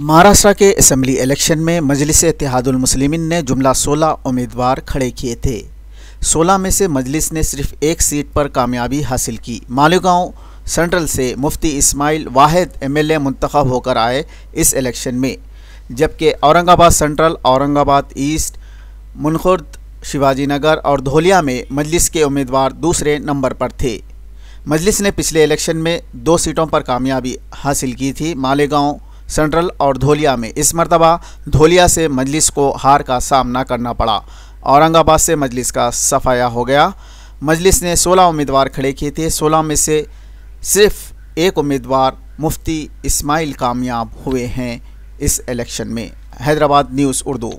महाराष्ट्र के assembly election में मजलिस इतिहादलमसलिमिन ने जुमला 16 उम्मीदवार खड़े किए थे 16 में से मजलिस ने सिर्फ एक सीट पर कामयाबी हासिल की मालेगांव सेंट्रल से मुफ्ती इस्माइल वाहिद एमएलए मुंतखब होकर आए इस इलेक्शन में जबकि औरंगाबाद सेंट्रल औरंगाबाद ईस्ट शिवाजी नगर और धोलिया में मजलिस के उम्मीदवार दूसरे नंबर पर थे मजलिस ने पिछले इलेक्शन में दो सीटों पर कामयाबी हासिल की थी मालेगांव सेंट्रल और धोलिया में इस मरतबा धोलिया से मजलिस को हार का सामना करना पड़ा औरंगाबाद से मजलिस का सफाया हो गया मजलिस ने 16 उम्मीदवार खड़े किए थे 16 में से सिर्फ एक उम्मीदवार मुफ्ती इस्माइल कामयाब हुए हैं इस इलेक्शन में हैदराबाद न्यूज़ उर्दू